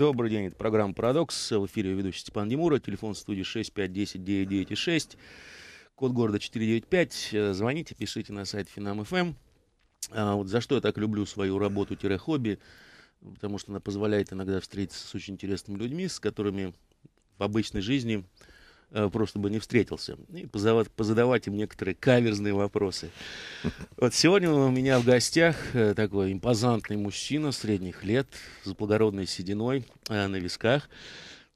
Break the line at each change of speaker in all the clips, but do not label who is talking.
Добрый день, это программа «Парадокс». В эфире ведущий Степан Демура, телефон студии 6510996, код города 495. Э, звоните, пишите на сайт Финам.ФМ. Эм. А вот за что я так люблю свою работу-хобби, потому что она позволяет иногда встретиться с очень интересными людьми, с которыми в обычной жизни Э, просто бы не встретился. И позадавать, им некоторые каверзные вопросы. Вот сегодня у меня в гостях э, такой импозантный мужчина средних лет с благородной сединой э, на висках.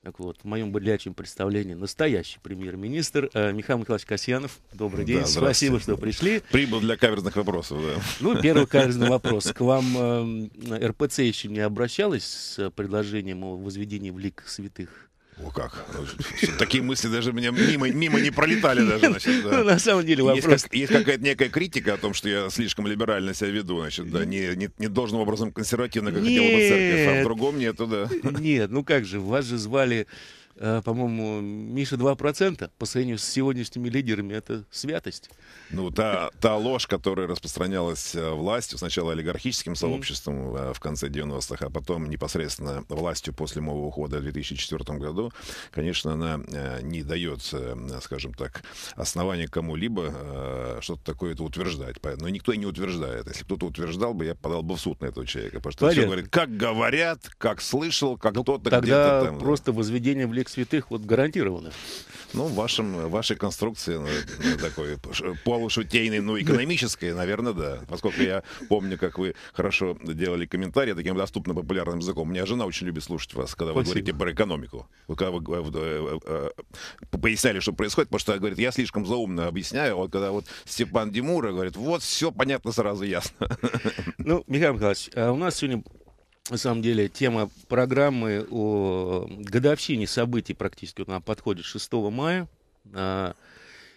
Так вот, в моем бодлячем представлении настоящий премьер-министр Михаил Николаевич Касьянов. Добрый день, да, спасибо, что пришли. Прибыл для каверзных вопросов, да. Ну, первый каверзный вопрос. К вам РПЦ еще не обращалась с предложением о возведении в лик святых? О, как? Такие мысли даже мне мимо,
мимо не пролетали даже, значит. Да. Ну, на самом деле вопрос... Есть, как, есть какая-то некая критика о том, что я слишком либерально себя веду, значит, да, не, не, не должным образом консервативно, как нет. хотела бы церковь, а в другом нету, да.
Нет, ну как же, вас же звали, э, по-моему, Миша 2%, по сравнению с сегодняшними лидерами, это святость. Ну, та, та ложь, которая распространялась
э, властью, сначала олигархическим сообществом mm в конце 90-х, а потом непосредственно властью после моего ухода в 2004 году, конечно, она э, не дает, скажем так, основания кому-либо что-то такое это утверждать. Но никто и не утверждает. Если кто-то утверждал бы, я подал бы в суд на этого человека. Потому что все говорит, как говорят, как слышал, как ну, кто-то тогда где-то там.
просто возведение в лик святых вот гарантировано. Ну, в вашем,
вашей конструкции такой пол полушутейной, ну, экономической, наверное, да. Поскольку я помню, как вы хорошо делали комментарии таким доступным, популярным языком. У меня жена очень любит слушать вас, когда вы Спасибо. говорите про экономику. Когда вы э, э, э, поясняли, что происходит, потому что, говорит, я слишком заумно объясняю. Вот когда вот Степан Демура говорит, вот все понятно сразу
ясно. Ну, Михаил Михайлович, а у нас сегодня на самом деле тема программы о годовщине событий практически вот она подходит 6 мая. А,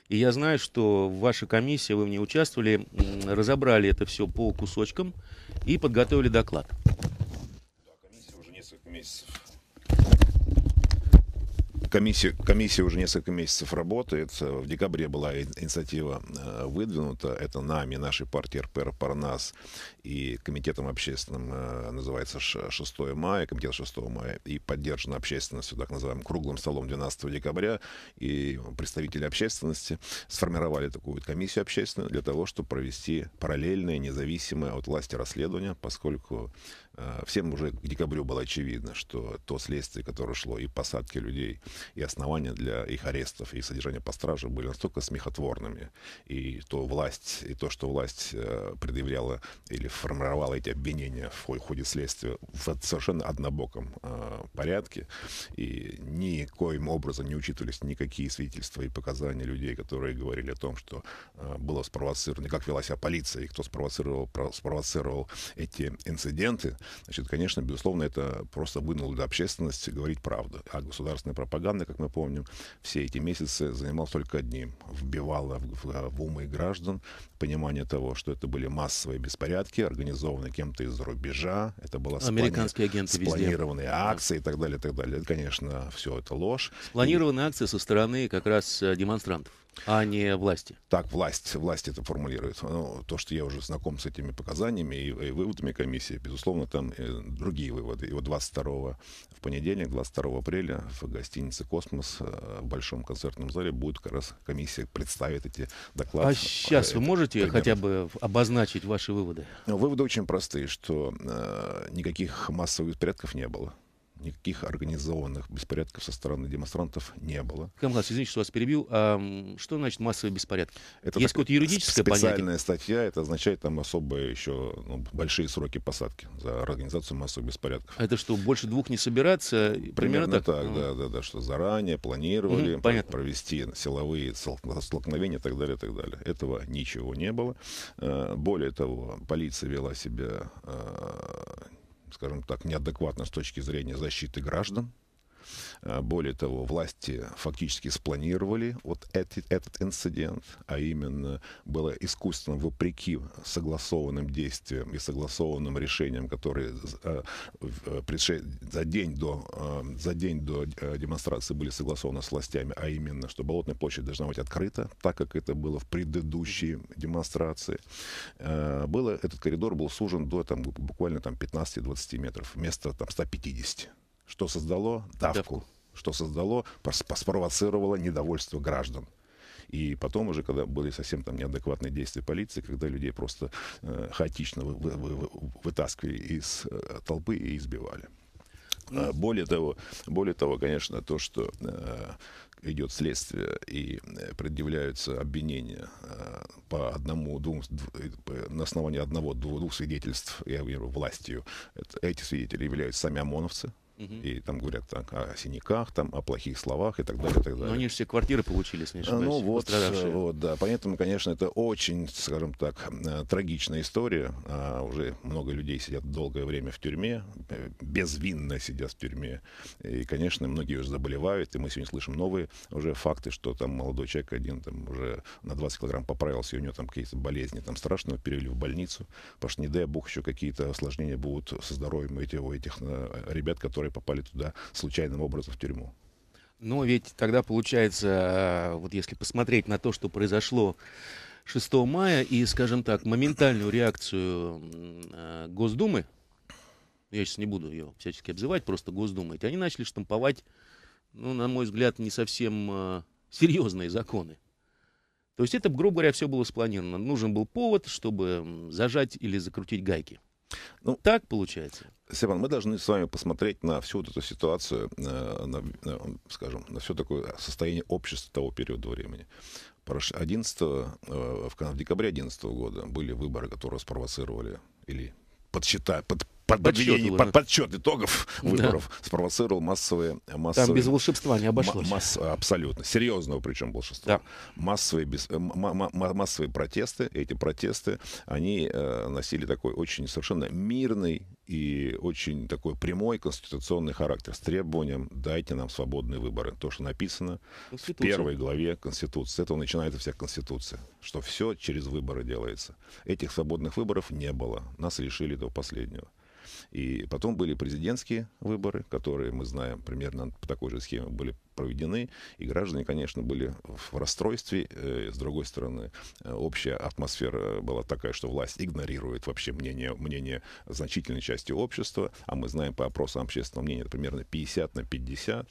и я знаю, что ваша комиссия, вы в ней участвовали, разобрали это все по кусочкам и подготовили доклад. Да,
комиссия уже несколько месяцев комиссия, комиссия уже несколько месяцев работает. В декабре была инициатива э, выдвинута. Это нами, нашей партии РПР Парнас и комитетом общественным э, называется 6 мая, комитет 6 мая, и поддержана общественностью, так называемым круглым столом 12 декабря. И представители общественности сформировали такую комиссию общественную для того, чтобы провести параллельное, независимое от власти расследование, поскольку а, всем уже к декабрю было очевидно, что то следствие, которое шло, и посадки людей, и основания для их арестов, и содержания по страже были настолько смехотворными. И то власть, и то, что власть э, предъявляла или формировала эти обвинения в ходе следствия в совершенно однобоком а, порядке, и никоим образом не учитывались никакие свидетельства и показания людей, которые говорили о том, что а, было спровоцировано, как вела себя полиция, и кто спровоцировал, спровоцировал эти инциденты, Значит, конечно, безусловно, это просто вынуло общественность говорить правду. А государственная пропаганда, как мы помним, все эти месяцы занималась только одним. Вбивала в, в, в умы граждан понимание того, что это были массовые беспорядки, организованные кем-то из-за рубежа. Это была Американские сплани... агенты спланированные везде. акции и так далее, и так далее. Это, конечно, все это ложь.
Спланированные и... акции со стороны как раз э, демонстрантов. А не власти. Так, власть, власть это формулирует. Но ну, то, что я уже знаком с
этими показаниями и, и выводами комиссии, безусловно, там э, другие выводы. И вот 22 в понедельник, 22 апреля в гостинице «Космос» э, в Большом концертном зале будет как
раз комиссия представит эти доклады. А сейчас это, вы можете примерно. хотя бы обозначить ваши выводы?
Ну, выводы очень простые, что э, никаких массовых порядков не было никаких организованных беспорядков со стороны демонстрантов не было.
Камгас, извините, что вас перебил. А, что значит массовые беспорядки? Это Есть какое-то юридическое специальная
понятие? статья, это означает там особые еще ну, большие сроки посадки за организацию массовых беспорядков.
это что, больше двух не собираться? Примерно, Примерно так, так да, да, да, что
заранее планировали угу, провести силовые столкновения и так далее, и так далее. Этого ничего не было. Э, более того, полиция вела себя э, скажем так, неадекватно с точки зрения защиты граждан, Э, более того, власти фактически спланировали вот эти, этот инцидент, а именно было искусственно вопреки согласованным действиям и согласованным решениям, которые э, э, за день до, за день до демонстрации были согласованы с властями, а именно, что Болотная площадь должна быть открыта, так как это было в предыдущей демонстрации. Было, этот коридор был сужен до там, буквально там, 15-20 метров вместо там, 150 что создало давку, что создало, спровоцировало недовольство граждан. И потом уже, когда были совсем там неадекватные действия полиции, когда людей просто э, хаотично вы, вы, вы, вытаскивали из э, толпы и избивали. Mm. Более того, более того, конечно, то, что э, идет следствие и э, предъявляются обвинения э, по одному, двум, дв, на основании одного, двух, двух свидетельств, я говорю, властью, это, эти свидетели являются сами ОМОНовцы, Угу. И там говорят так, о синяках, там, о плохих словах и так далее. И так далее. Но
они же все квартиры получили, если не а, ну ошибаюсь, ну, вот,
вот, да. Поэтому, конечно, это очень, скажем так, э, трагичная история. А, уже много людей сидят долгое время в тюрьме, э, безвинно сидят в тюрьме. И, конечно, многие уже заболевают, и мы сегодня слышим новые уже факты, что там молодой человек один там уже на 20 килограмм поправился, и у него там какие-то болезни там страшные, перевели в больницу, потому что, не дай бог, еще какие-то осложнения будут со здоровьем у этих, у этих э, ребят, которые которые попали туда случайным образом в тюрьму.
Но ведь тогда получается, э, вот если посмотреть на то, что произошло 6 мая и, скажем так, моментальную реакцию э, Госдумы, я сейчас не буду ее всячески обзывать, просто Госдумы, эти, они начали штамповать, ну, на мой взгляд, не совсем э, серьезные законы. То есть это, грубо говоря, все было спланировано. Нужен был повод, чтобы зажать или закрутить гайки. Ну, так получается. Степан, мы должны с вами посмотреть на всю
вот эту ситуацию, э, на, на, э, скажем, на все такое состояние общества того периода времени. 11, э, в, в декабре 2011 года были выборы, которые спровоцировали или подсчитали, под, под подведение, под, подсчет итогов выборов да. спровоцировал массовые, массовые... Там без волшебства не обошлось. Масс, абсолютно. Серьезного причем волшебства. Да. Массовые, без, э, массовые протесты, эти протесты, они э, носили такой очень совершенно мирный и очень такой прямой конституционный характер с требованием «дайте нам свободные выборы». То, что написано
в первой
главе Конституции. С этого начинается вся Конституция, что все через выборы делается. Этих свободных выборов не было. Нас лишили до последнего. И потом были президентские выборы, которые, мы знаем, примерно по такой же схеме были проведены, и граждане, конечно, были в расстройстве. Э, с другой стороны, э, общая атмосфера была такая, что власть игнорирует вообще мнение, мнение значительной части общества, а мы знаем по опросам общественного мнения, это примерно 50 на 50,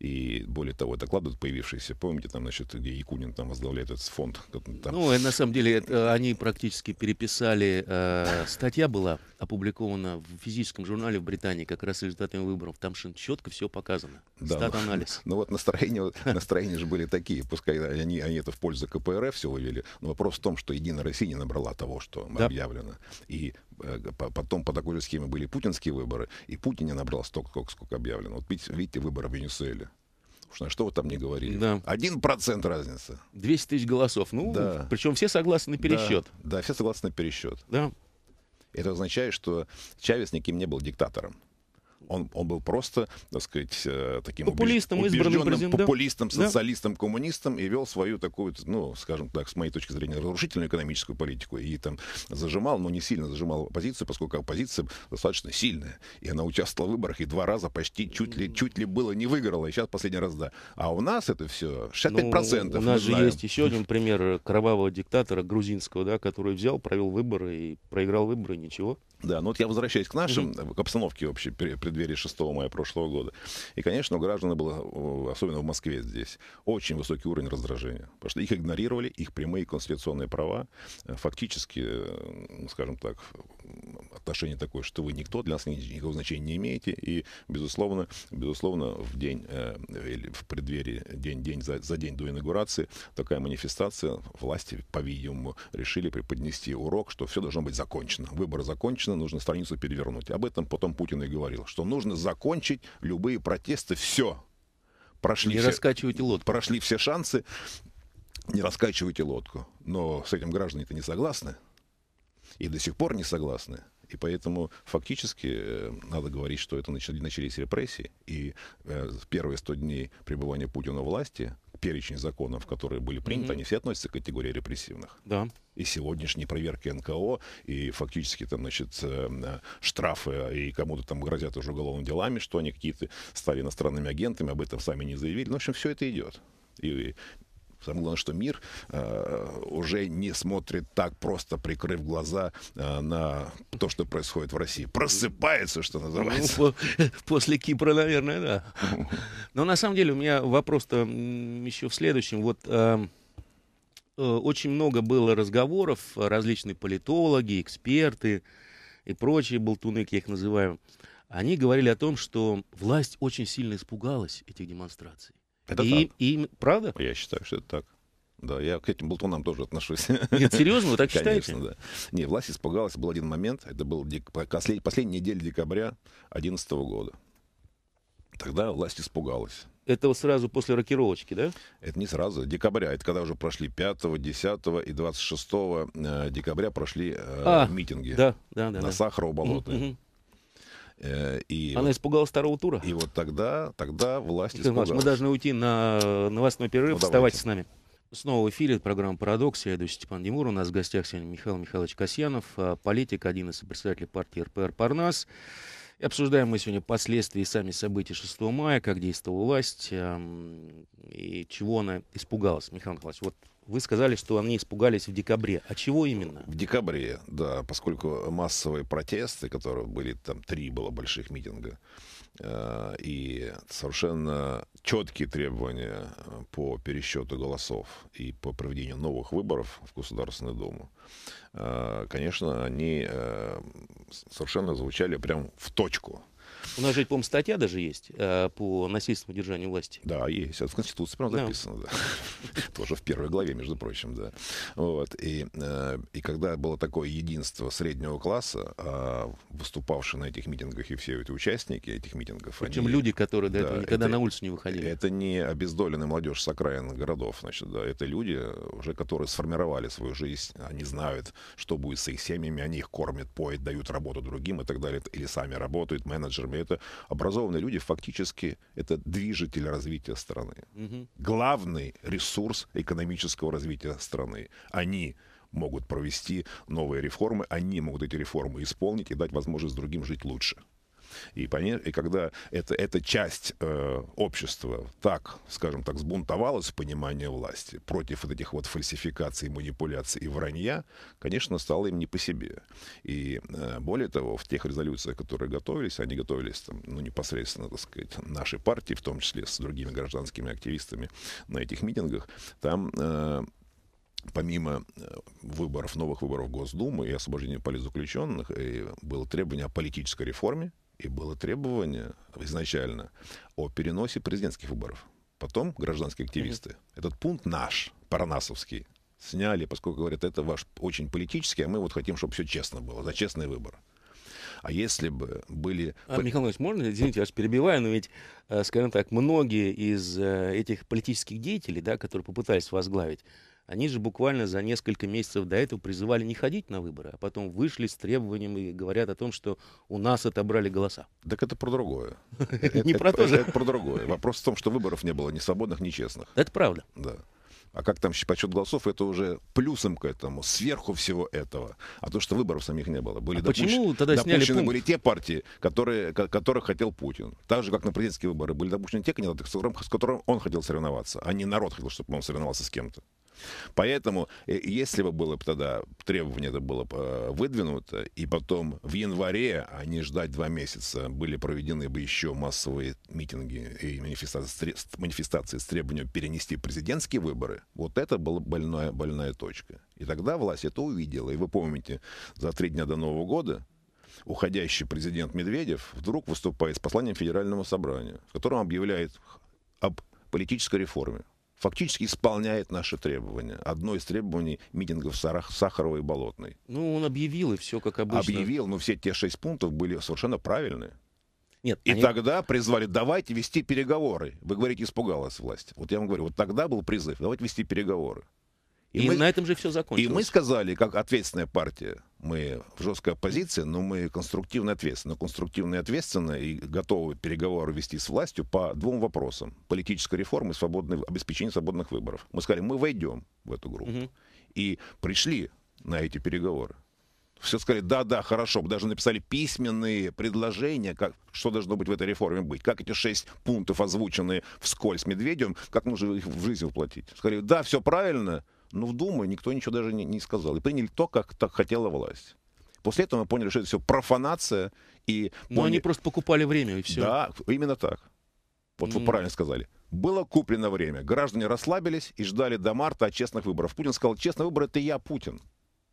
и более того, это клад появившийся, помните, там, значит, где Якунин там возглавляет этот фонд. Там. Ну, на
самом деле, это, э, они практически переписали. Э, статья была опубликована в физическом журнале в Британии, как раз с результатами выборов. Там четко все показано. Да, Стат-анализ.
Ну, ну вот настроения, настроения же были такие. Пускай они, они это в пользу КПРФ все вывели. Но вопрос в том, что Единая Россия не набрала того, что да. объявлено. И Э, потом по такой же схеме были путинские выборы, и Путин не набрал столько, сколько, объявлено. Вот видите выборы в Венесуэле. Уж на что вы там не говорили. Да. Один процент разница. 200 тысяч голосов. Ну, да. причем все согласны на пересчет. Да, да все согласны на пересчет. Да. Это означает, что Чавес никем не был диктатором. Он, он был просто, так сказать, э, таким популистом, убеж... убежденным популистом, социалистом, да? коммунистом и вел свою такую, ну, скажем так, с моей точки зрения, разрушительную экономическую политику. И там зажимал, но не сильно зажимал оппозицию, поскольку оппозиция достаточно сильная. И она участвовала в выборах и два раза почти чуть ли, чуть ли было не выиграла. И сейчас последний раз да. А у нас это все 65%. Ну, у нас же есть еще
один пример кровавого диктатора грузинского, да, который взял, провел выборы и проиграл выборы, ничего. Да, ну вот я возвращаюсь к нашим,
mm-hmm. к обстановке вообще двери 6 мая прошлого года. И, конечно, у граждан было, э, особенно в Москве здесь, очень высокий уровень раздражения. Потому что их игнорировали, их прямые конституционные права э, фактически, э, скажем так, отношение такое, что вы никто, для нас никакого значения не имеете, и, безусловно, безусловно в день, э, или в преддверии, день, день за, за день до инаугурации, такая манифестация власти, по-видимому, решили преподнести урок, что все должно быть закончено. Выборы закончены, нужно страницу перевернуть. Об этом потом Путин и говорил, что нужно закончить любые протесты, все. Прошли не все, раскачивайте лодку. Прошли все шансы, не раскачивайте лодку. Но с этим граждане-то не согласны и до сих пор не согласны. И поэтому фактически э, надо говорить, что это начали, начались репрессии. И э, первые 100 дней пребывания Путина у власти, перечень законов, которые были приняты, mm-hmm. они все относятся к категории репрессивных. Да. И сегодняшние проверки НКО, и фактически там, значит, э, э, штрафы, и кому-то там грозят уже уголовными делами, что они какие-то стали иностранными агентами, об этом сами не заявили. Ну, в общем, все это идет. И Самое главное, что мир э, уже не смотрит так, просто прикрыв глаза э, на то, что происходит в России. Просыпается, что
называется. Ну, после Кипра, наверное, да. Но на самом деле у меня вопрос-то еще в следующем. Вот э, э, очень много было разговоров, различные политологи, эксперты и прочие болтуны, как я их называю, они говорили о том, что власть очень сильно испугалась этих демонстраций. Это и, так. И, правда? Я считаю, что это
так. Да, я к этим болтунам тоже отношусь. Нет, серьезно, вы так считаете? Конечно, да. Не, власть испугалась, был один момент, это был дек... последняя, неделя декабря 2011 года. Тогда власть испугалась.
Это вот сразу после рокировочки, да? Это не
сразу, а декабря. Это когда уже прошли 5, 10 и 26 э, декабря прошли э, а, митинги да, да, да, на да. Сахарово болото. Угу, угу. Э, и Она вот, испугалась тура. И вот тогда, тогда власть испугалась. Мы должны
уйти на новостной перерыв. Ну, Вставайте давайте. с нами. Снова в эфире программа «Парадокс». Я ведущий Степан Демур. У нас в гостях сегодня Михаил Михайлович Касьянов, а, политик, один из представителей партии РПР «Парнас». И обсуждаем мы сегодня последствия и сами события 6 мая, как действовала власть эм, и чего она испугалась. Михаил Николаевич, вот вы сказали, что они испугались в декабре. А чего именно? В декабре, да,
поскольку массовые протесты, которые были, там три было больших митинга, Э, и совершенно четкие требования э, по пересчету голосов и по проведению новых выборов в Государственную Думу, э, конечно,
они совершенно звучали прям в точку. У нас же, по-моему, статья даже есть э, по насильственному держанию власти. Да, есть. Это в Конституции, правда, да. написано.
Тоже в первой главе, между прочим, да. Вот. И, э, и когда было такое единство среднего класса, э, выступавшие на этих митингах и все эти участники этих митингов... Причем люди, которые до этого никогда на улицу не выходили. Это не обездоленная молодежь с окраин городов, значит, да. Это люди, уже которые сформировали свою жизнь, они знают, что будет с их семьями, они их кормят, поят, дают работу другим и так далее. Или сами работают менеджерами, страны. Это образованные люди, фактически это движитель развития страны. Угу. Главный ресурс экономического развития страны. Они могут провести новые реформы, они могут эти реформы исполнить и дать возможность другим жить лучше. И, и когда это, эта часть э, общества так, скажем так, сбунтовалась в понимании власти против вот этих вот фальсификаций, манипуляций и вранья, конечно, стало им не по себе. И э, более того, в тех резолюциях, которые готовились, они готовились там, ну, непосредственно, так сказать, нашей партии, в том числе с другими гражданскими активистами на этих митингах, там э, помимо э, выборов, новых выборов Госдумы и освобождения политзаключенных, э, было требование о политической реформе, и было требование изначально о переносе президентских выборов. Потом гражданские активисты. Этот пункт наш, паранасовский, сняли, поскольку говорят, это ваш очень политический, а мы вот хотим, чтобы все честно было, за честный выбор.
А если бы были... А, Михаил Иванович, можно, извините, я вас перебиваю, но ведь, э, скажем так, многие из э, этих политических деятелей, да, которые попытались возглавить они же буквально за несколько месяцев до этого призывали не ходить на выборы, а потом вышли с требованием и говорят о том, что у нас отобрали голоса. Так это про другое. Не про то же. Это про другое.
Вопрос в том, что выборов не было ни свободных, ни честных. Это правда. Да. А как там подсчет голосов, это уже плюсом к этому, сверху всего этого. А то, что выборов самих не было. Были а допущ... почему тогда сняли допущены пункт? были те партии, которые, которых хотел Путин. Так же, как на президентские выборы, были допущены те кандидаты, с которым, с которым он хотел соревноваться, а не народ хотел, чтобы он соревновался с кем-то. Поэтому, э, если бы было тогда требование это было э, выдвинуто, и потом в январе, а не ждать два месяца, были проведены бы еще массовые митинги и манифестации, манифестации с требованием перенести президентские выборы, вот это была больная, больная точка. И тогда власть это увидела. И вы помните, за три дня до Нового года уходящий президент Медведев вдруг выступает с посланием Федерального собрания, в котором объявляет об политической реформе, фактически исполняет наши требования. Одно из требований митингов Сарах, Сахарова и Болотной.
Ну, он объявил, и все как обычно. Объявил,
но все те шесть пунктов были совершенно правильные. Нет, и они... тогда призвали, давайте вести переговоры. Вы говорите, испугалась власть. Вот я вам говорю, вот тогда был призыв, давайте вести переговоры.
И, и мы... на этом же все закончилось. И мы
сказали, как ответственная партия, мы в жесткой оппозиции, но мы конструктивно ответственны. Конструктивно и ответственно и готовы переговоры вести с властью по двум вопросам. Политической реформы и свободной, обеспечения свободных выборов. Мы сказали, мы войдем в эту группу. Угу. И пришли на эти переговоры. Все сказали, да, да, хорошо. Мы даже написали письменные предложения, как, что должно быть в этой реформе быть. Как эти шесть пунктов, озвученные вскользь Медведевым, как нужно их в жизнь воплотить. Сказали, да, все правильно, но ну, в Думу никто ничего даже не, не сказал. И приняли то, как так хотела власть. После этого мы поняли, что это все профанация. И Но ну, поняли... они
просто покупали время и все. Да,
именно так. Вот mm. вы правильно сказали. Было куплено время. Граждане расслабились и ждали до марта честных выборов. Путин сказал, честный выборы это я, Путин.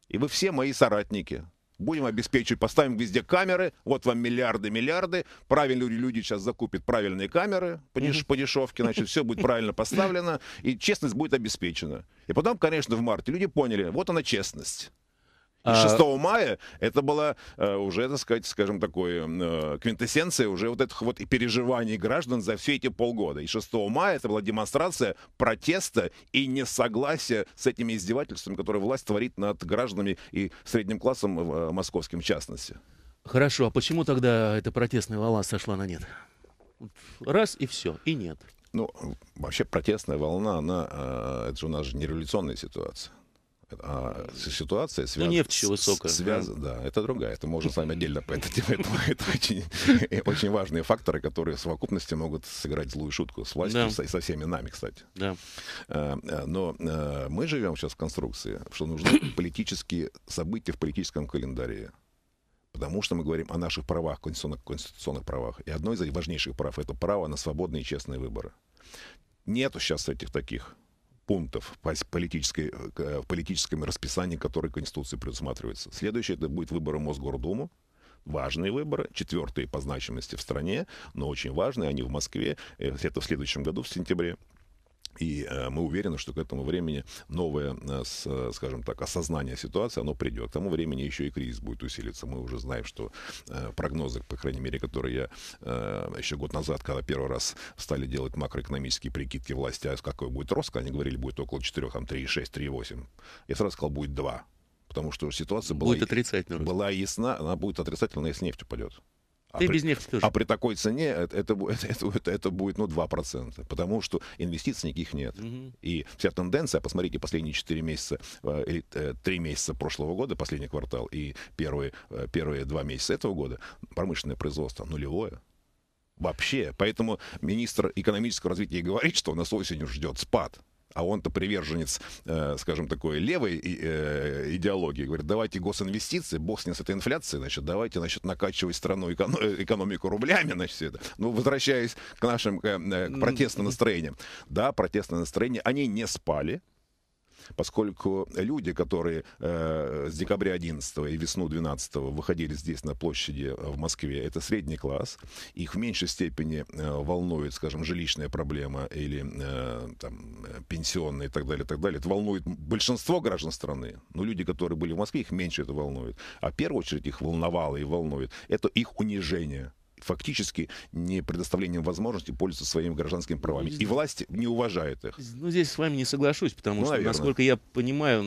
И вы все мои соратники будем обеспечивать, поставим везде камеры, вот вам миллиарды, миллиарды, правильные люди сейчас закупят правильные камеры по, деш, по дешевке, значит, все будет правильно поставлено, и честность будет обеспечена. И потом, конечно, в марте люди поняли, вот она честность. И 6 а, мая это была э, уже, так сказать, скажем, такой э, квинтэссенция уже вот этих вот и переживаний граждан за все эти полгода. И 6 мая это была демонстрация протеста и несогласия с этими издевательствами, которые власть творит над гражданами и средним классом э, московским в частности.
Хорошо, а почему тогда эта протестная волна сошла на нет?
Раз и все, и нет. Ну, вообще протестная волна, она, это же у нас же не революционная ситуация. Э, а, ситуация связана... Ну, нефть еще высокая. Связ... Да. да, это другая. Это можно с вами отдельно по этой теме. Это очень, э, очень важные факторы, которые в совокупности могут сыграть злую шутку с властью да. и со всеми нами, кстати. Да. Э, но мы живем сейчас в конструкции, что нужны политические события в политическом календаре. Потому что мы говорим о наших правах, конституционных, конституционных правах. И одно из важнейших прав — это право на свободные и честные выборы. Нету сейчас этих таких пунктов политической, э, э, в политическом расписании, которое Конституции предусматривается. Следующее это будет выборы Мосгордуму. Важные выборы, четвертые по значимости в стране, но очень важные, они в Москве, э, это в следующем году, в сентябре. И э, мы уверены, что к этому времени новое, э, э, скажем так, осознание ситуации, оно придет. К тому времени еще и кризис будет усилиться. Мы уже знаем, что прогнозы, по крайней мере, которые я еще год назад, когда первый раз стали делать макроэкономические прикидки власти, а какой будет рост, они говорили, будет около 4, там 3,6, 3,8. Я сразу сказал, будет 2 потому что ситуация была, будет отрицательно. была ясна, она будет отрицательно, если нефть упадет. А Ты а без при, нефти тоже. А при такой цене это, это, это, это, это будет ну, 2%, потому что инвестиций никаких нет. Угу. И вся тенденция, посмотрите, последние 4 месяца, э, или 3 э, месяца прошлого года, последний квартал, и первые, э, первые 2 месяца этого года, промышленное производство нулевое. Вообще. Поэтому министр экономического развития говорит, что у нас осенью ждет спад а он-то приверженец, э, скажем, такой левой э, идеологии, говорит, давайте госинвестиции, бог с ней с этой инфляцией, значит, давайте, значит, накачивать страну, экономику рублями, значит, все это. Ну, возвращаясь к нашим к э, протестным настроениям. Да, протестные настроения, они не спали, поскольку люди, которые э, с декабря 11 и весну 12 выходили здесь на площади в Москве, это средний класс, их в меньшей степени э, волнует, скажем, жилищная проблема или э, там, э, пенсионные и так далее, и так далее. Это волнует большинство граждан страны, но люди, которые были в Москве, их меньше это волнует. А в первую очередь их волновало и волнует это их унижение фактически не предоставлением возможности пользоваться своими гражданскими правами. И власть не
уважает их. Ну, здесь с вами не соглашусь, потому ну, что, наверное. насколько я понимаю,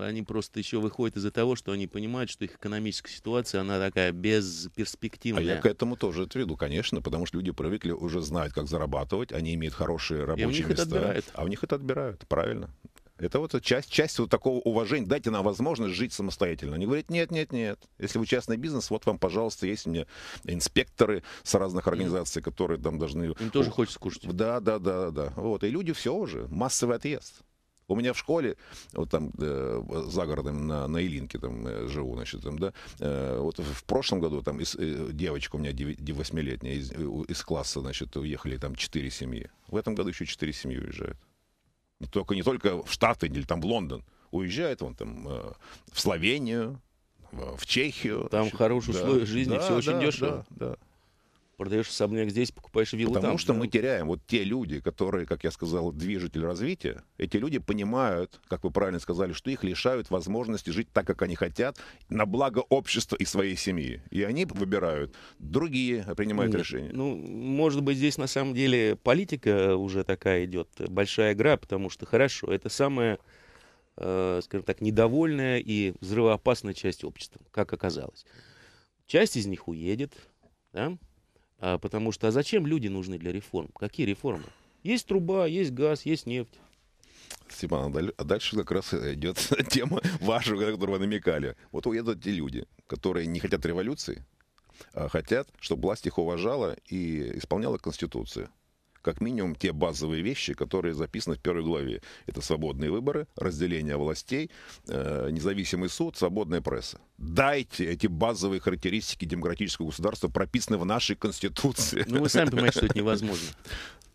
они просто еще выходят из-за того, что они понимают, что их экономическая ситуация, она такая безперспективная. А я к этому тоже это веду,
конечно, потому что люди правители уже знают, как зарабатывать, они имеют хорошие рабочие места. Отбирают. А у них это отбирают, правильно. Это вот часть, часть вот такого уважения. Дайте нам возможность жить самостоятельно. Они говорят, нет, нет, нет. Если вы частный бизнес, вот вам, пожалуйста, есть мне инспекторы с разных организаций, которые там должны... Им тоже хочется кушать. Да, да, да, да. Вот. И люди все уже. Массовый отъезд. У меня в школе, вот там э, за городом на, на Илинке там э, живу, значит, там, да, э, вот в прошлом году там из, э, девочка у меня 8-летняя из, э, из класса, значит, уехали там 4 семьи. В этом году еще 4 семьи уезжают. Ну, только не только в Штаты или там в Лондон. Уезжает он там э, в Словению, в Чехию. Там хорошие да, жизни, да, все да, очень дешево. Да, да продаешь особняк здесь, покупаешь виллу Потому там. что да? мы теряем вот те люди, которые, как я сказал, движитель развития. Эти люди понимают, как вы правильно сказали, что их лишают возможности жить так, как они хотят, на благо общества и своей семьи. И они выбирают. Другие принимают Нет, решения.
Ну, может быть, здесь на самом деле политика уже такая идет, большая игра, потому что, хорошо, это самое э, скажем так, недовольная и взрывоопасная часть общества, как оказалось. Часть из них уедет, да, а, потому что а зачем люди нужны для реформ? Какие реформы? Есть труба, есть газ, есть нефть. Степан,
а дальше как раз э, идет тема вашу, которую вы намекали. Вот уедут те люди, которые не хотят революции, а хотят, чтобы власть их уважала и исполняла Конституцию как минимум те базовые вещи, которые записаны в первой главе. Это свободные выборы, разделение властей, э, независимый суд, свободная пресса. Дайте эти базовые характеристики демократического государства, прописанные в нашей Конституции. Ну, вы сами понимаете, что это невозможно.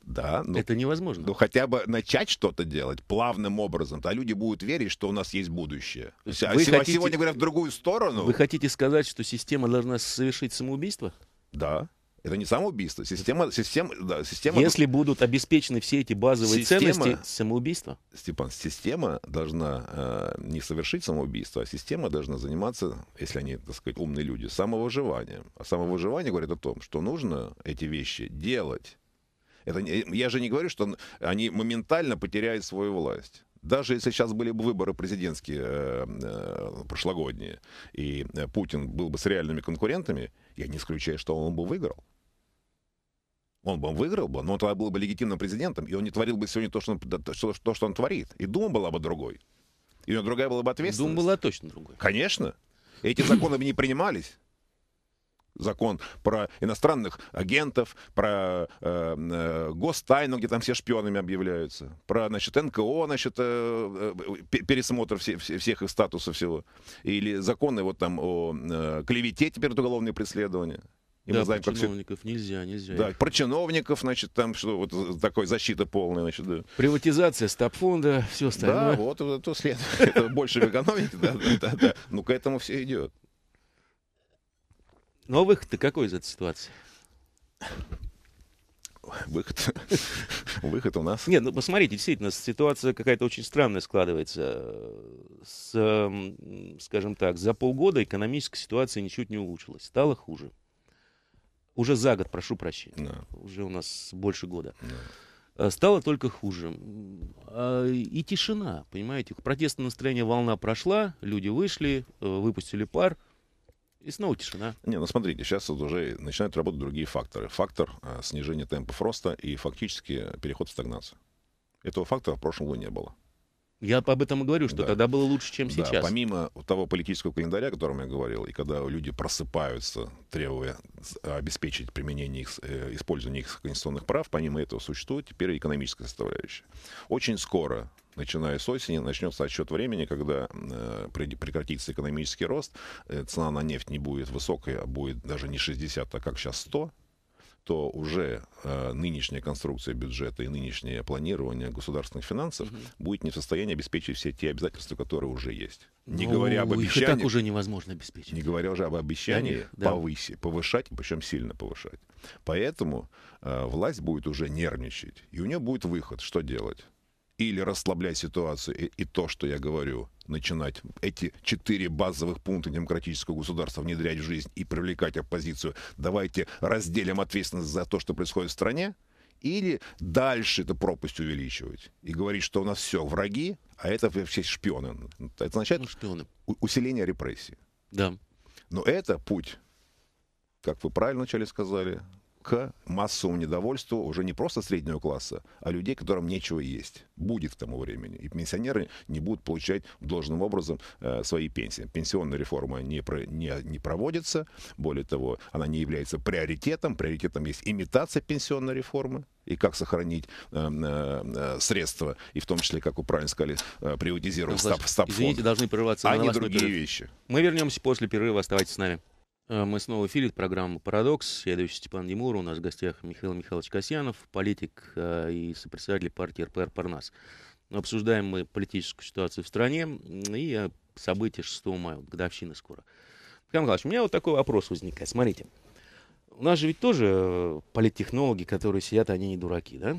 Да, ну, это невозможно. Ну хотя бы начать что-то делать плавным образом, а люди будут верить, что у нас есть будущее. есть, а вы сегодня, хотите, сегодня говорят в другую сторону. Вы
хотите сказать, что система должна совершить самоубийство? Да. Это не самоубийство. Система, система, да, система... Если будут обеспечены все эти базовые система, ценности, самоубийство?
Степан, система должна э, не совершить самоубийство, а система должна заниматься, если они, так сказать, умные люди, самовыживанием. А самовыживание говорит о том, что нужно эти вещи делать. Это, я же не говорю, что они моментально потеряют свою власть. Даже если сейчас были бы выборы президентские э, э, прошлогодние, и э, Путин был бы с реальными конкурентами, я не исключаю, что он бы выиграл он бы он выиграл бы, но он тогда был бы легитимным президентом, и он не творил бы сегодня то, что он, то, что он творит. И Дума была бы другой. И у него другая была бы ответственность. Дума была точно другой. Конечно. Эти законы бы не принимались. Закон про иностранных агентов, про э, э, гостайну, где там все шпионами объявляются, про значит, НКО, значит, э, э, пересмотр все, все, всех их статусов всего, или законы вот там о э, клевете теперь уголовные преследования. И да, мы знаем, про как
чиновников все... нельзя, нельзя. Да,
про чиновников, значит, там что, вот такой защита полная, значит, да.
Приватизация стабфонда, все остальное. Да,
вот это след. Это больше в экономике, да, да, да. Ну, к этому все идет.
Ну, а выход-то какой из этой ситуации? выход, выход у нас. Нет, ну посмотрите, действительно, ситуация какая-то очень странная складывается. С, скажем так, за полгода экономическая ситуация ничуть не улучшилась, стала хуже уже за год, прошу прощения, да. уже у нас больше года. Да. Э, стало только хуже. А, и тишина, понимаете, протестное настроение волна прошла, люди вышли, э, выпустили пар, и снова тишина.
Не, ну смотрите, сейчас вот уже начинают работать другие факторы. Фактор э, снижения темпов роста и фактически переход в стагнацию. Этого фактора в прошлом году не было.
Я об этом и говорю, что да. тогда было лучше, чем да, сейчас.
Помимо того политического календаря, о котором я говорил, и когда люди просыпаются, требуя а, обеспечить применение их, э, использование их конституционных прав, помимо этого существует теперь экономическая составляющая. Очень скоро, начиная с осени, начнется отсчет времени, когда э, прекратится экономический рост, э, цена на нефть не будет высокой, а будет даже не 60, а как сейчас 100, то уже э, нынешняя конструкция бюджета и нынешнее планирование государственных финансов угу. будет не в состоянии обеспечить все те обязательства, которые уже есть. Не ну, говоря об обещании. Их так уже невозможно
обеспечить. Не говоря
уже об обещании них, да. повысить, повышать, причем сильно повышать. Поэтому э, власть будет уже нервничать, и у нее будет выход, что делать или расслаблять ситуацию и, и то, что я говорю, начинать эти четыре базовых пункта демократического государства внедрять в жизнь и привлекать оппозицию. Давайте разделим ответственность за то, что происходит в стране, или дальше эту пропасть увеличивать и говорить, что у нас все враги, а это все шпионы. Это означает ну, шпионы. усиление репрессий. Да. Но это путь, как вы правильно вначале сказали, к массовому недовольству уже не просто среднего класса, а людей, которым нечего есть. Будет к тому времени. И пенсионеры не будут получать должным образом э, свои пенсии. Пенсионная реформа не, про, не, не проводится. Более того, она не является приоритетом. Приоритетом есть имитация пенсионной реформы и как сохранить э, э, э средства, и в том числе, как вы правильно сказали, э,
приватизировать стаб, ну, стаб Извините, должны прерываться. А не другие перерыв. вещи. Мы вернемся после перерыва. Оставайтесь с нами. Э, мы снова в эфире, программа «Парадокс». Я ведущий Степан Демур, у нас в гостях Михаил Михайлович Касьянов, политик э, и сопредседатель партии РПР «Парнас». Обсуждаем мы политическую ситуацию в стране и э, события 6 мая, годовщина скоро. Михаил Михайлович, у меня вот такой вопрос возникает. Смотрите, у нас же ведь тоже политтехнологи, которые сидят, они не дураки, да?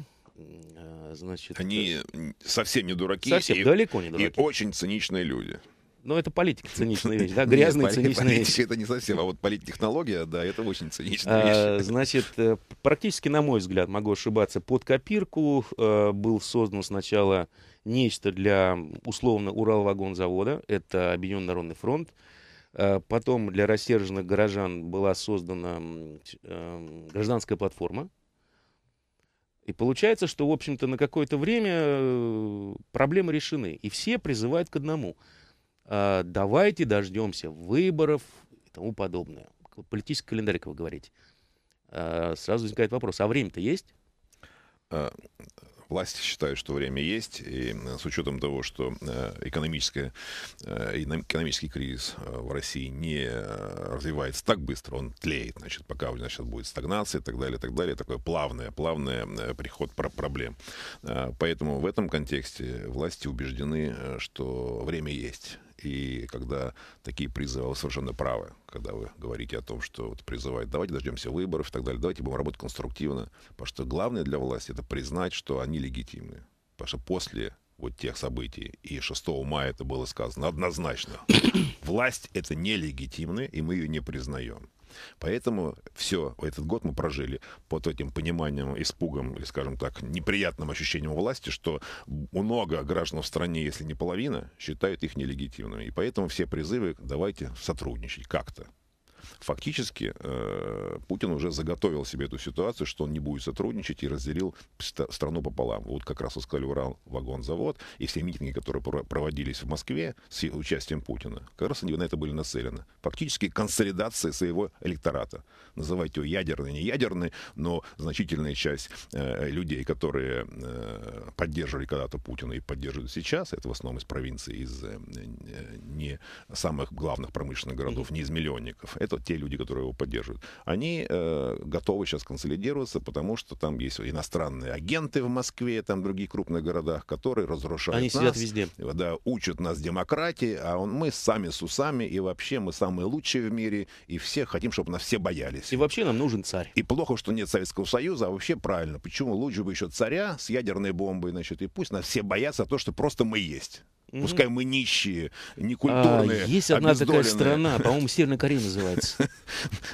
Значит, они совсем не дураки. Совсем и, далеко не дураки. И очень циничные люди.
Ну, это политика циничная вещь, да, грязная Нет, циничная вещь.
это не совсем, а вот политтехнология, да, это очень циничная а,
вещь. значит, э, практически, на мой взгляд, могу ошибаться, под копирку э, был создан сначала нечто для, условно, Уралвагонзавода, это Объединенный Народный фронт, э, Потом для рассерженных горожан была создана гражданская платформа. И получается, что, в общем-то, на какое-то время проблемы решены. И все призывают к одному — а, давайте дождемся выборов и тому подобное. Политический календарь, как вы говорите. А, сразу возникает вопрос, а время-то есть?
А, власти считают, что время есть, и э, с учетом того, что э, экономическая, э, экономический кризис в России не развивается так быстро, он тлеет, значит, пока у нас сейчас будет стагнация и так далее, и так далее, такой плавный, плавный приход проблем. Поэтому в этом контексте власти убеждены, что время есть, и когда такие призывы, вы совершенно правы, когда вы говорите о том, что вот призывают, давайте дождемся выборов и так далее, давайте будем работать конструктивно. Потому что главное для власти это признать, что они легитимны. Потому что после вот тех событий, и 6 мая это было сказано однозначно, власть это нелегитимны, и мы ее не признаем. Поэтому все, этот год мы прожили под этим пониманием, испугом, или, скажем так, неприятным ощущением власти, что много граждан в стране, если не половина, считают их нелегитимными. И поэтому все призывы «давайте сотрудничать как-то» фактически э, Путин уже заготовил себе эту ситуацию, что он не будет сотрудничать и разделил страну пополам. Вот как раз сказали Урал вагонзавод и все митинги, которые проводились в Москве с участием Путина, как раз они на это были нацелены. Фактически консолидация своего электората. Называйте его ядерный, не ядерный, но значительная часть э, людей, которые э, поддерживали когда-то Путина и поддерживают сейчас, это в основном из провинции, из э, э, не самых главных промышленных городов, не из миллионников. Это это те люди, которые его поддерживают, они э, готовы сейчас консолидироваться, потому что там есть иностранные агенты в Москве, там других крупных городах, которые разрушают они нас. сидят везде. Да, учат нас демократии, а он, мы сами с усами, и вообще мы самые лучшие в мире, и все хотим, чтобы нас все боялись. И вообще нам нужен царь. И плохо, что нет Советского Союза, а вообще правильно. Почему лучше бы еще царя с ядерной бомбой, значит, и пусть нас все боятся а то, что просто мы есть. Пускай мы нищие, некультурные. А, есть одна такая страна,
по-моему, Северная Корея
называется.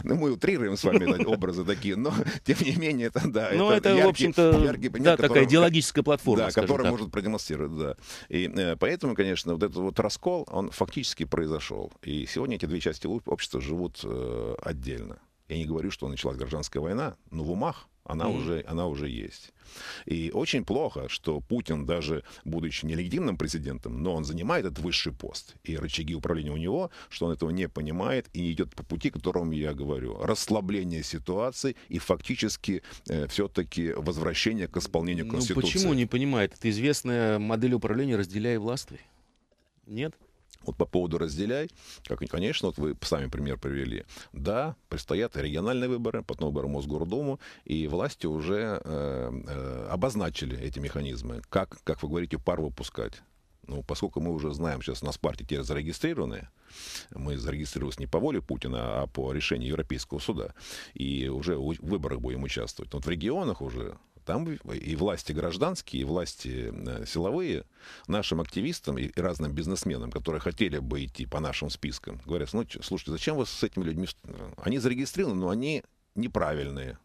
Ну, мы утрируем с вами образы такие, но, тем не менее, это, да. Ну, это, в общем-то, такая идеологическая платформа, Да, которая может продемонстрировать, да. И э, поэтому, конечно, вот этот вот раскол, он фактически произошел. И сегодня эти две части общества живут э, отдельно. Я не говорю, что началась гражданская война, но в умах она, mm. -hmm. уже, она уже есть. И очень плохо, что Путин, даже будучи нелегитимным президентом, но он занимает этот высший пост, и рычаги управления у него, что он этого не понимает и не идет по пути, которому я говорю. Расслабление ситуации и фактически э, все-таки возвращение к исполнению ну, Конституции. Ну, почему
не понимает? Это известная модель управления разделяя власти
Нет? Вот по поводу «разделяй», как, конечно, вот вы сами пример привели. Да, предстоят региональные выборы, потом выборы Мосгордуму, и власти уже э, э, обозначили эти механизмы. Как, как вы говорите, пар выпускать? Ну, поскольку мы уже знаем, сейчас у нас партии те зарегистрированы, мы зарегистрировались не по воле Путина, а по решению Европейского суда, и уже в выборах будем участвовать. Вот в регионах уже там и власти гражданские, и власти э, силовые нашим активистам и разным бизнесменам, которые хотели бы идти по нашим спискам, говорят, ну, слушайте, зачем вы с этими людьми... Э, они зарегистрированы, но они неправильные.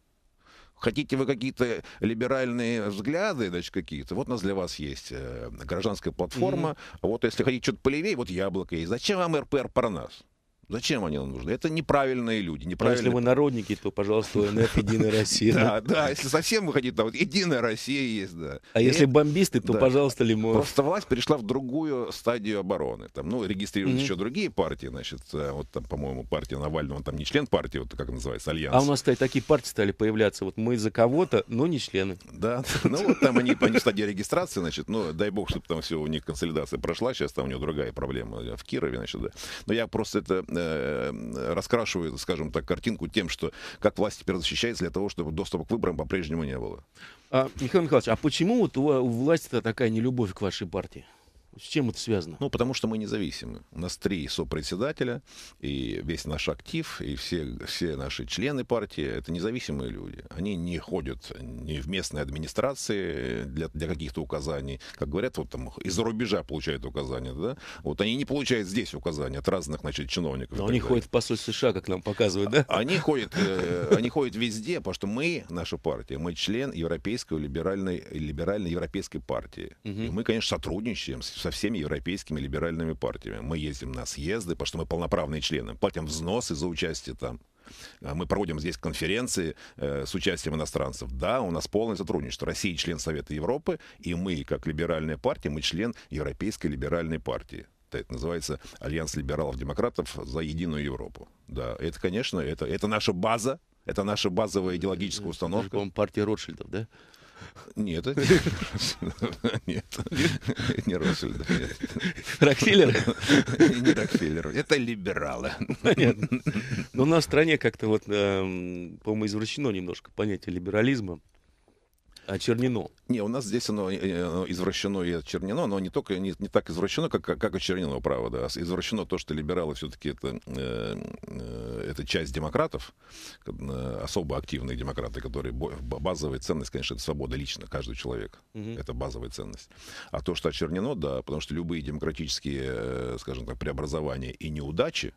Хотите вы какие-то либеральные взгляды, значит, какие-то? Вот у нас для вас есть э, гражданская платформа. Mm-hmm. Вот если хотите что-то полевее, вот яблоко есть. Зачем вам РПР про нас? Зачем они нам нужны? Это неправильные люди. Ну, неправильные... если вы народники, то, пожалуйста, НФ Единая Россия. Да, да, если совсем выходить, там вот Единая Россия есть, да. А если
бомбисты, то,
пожалуйста, Лимон. Просто власть перешла в другую стадию обороны. Там, ну, регистрируют еще другие партии, значит, э, вот там, по-моему, партия Навального, он там не член партии, вот как называется, альянс. А у нас,
кстати, такие партии стали появляться. Вот мы за кого-то, но не
члены. Да, ну вот там они, они в стадии регистрации, значит, ну, дай бог, чтобы там все у них консолидация прошла, сейчас там у него другая проблема э, в Кирове, значит, да. Но я просто это Э, раскрашивают, скажем так, картинку тем, что как власть теперь защищается для того, чтобы доступа к выборам по-прежнему не было. А, Михаил Михайлович, а почему вот у, власти-то такая нелюбовь к вашей партии? С чем это связано? Ну, потому что мы независимы. У нас три сопредседателя, и весь наш актив, и все, все наши члены партии — это независимые люди. Они не ходят ни в местные администрации для, для каких-то указаний. Как говорят, вот там из-за рубежа получают указания, да? Вот они не получают здесь указания от разных, значит, чиновников. Но они далее. ходят в посольство США, как нам
показывают, да? А, они ходят, э,
они ходят везде, потому что мы, наша партия, мы член Европейской либеральной, либеральной европейской партии. Угу. И мы, конечно, сотрудничаем с со всеми европейскими либеральными партиями. Мы ездим на съезды, потому что мы полноправные члены, платим взносы за участие там. А мы проводим здесь конференции э, с участием иностранцев. Да, у нас полное сотрудничество. Россия член Совета Европы, и мы, как либеральная партия, мы член Европейской либеральной партии. Это называется Альянс либералов-демократов за единую Европу. Да, это, конечно, это, это наша база, это наша базовая идеологическая э, э, установка. Это, партия Ротшильдов, да? Нет, это нет. не Росфельд. Рокфеллер? Не Рокфеллер, это либералы.
Но у нас в стране как-то вот, эм, по-моему, извращено немножко понятие либерализма очернено. А не, у нас здесь оно,
э, извращено и очернено, но не только не, не так извращено, как, как очернено право, да. А извращено то, что либералы все-таки это, э, э, это часть демократов, э, особо активные демократы, которые базовая ценность, конечно, это свобода лично каждый человек Угу. Это базовая ценность. А то, что очернено, да, потому что любые демократические, скажем так, преобразования и неудачи,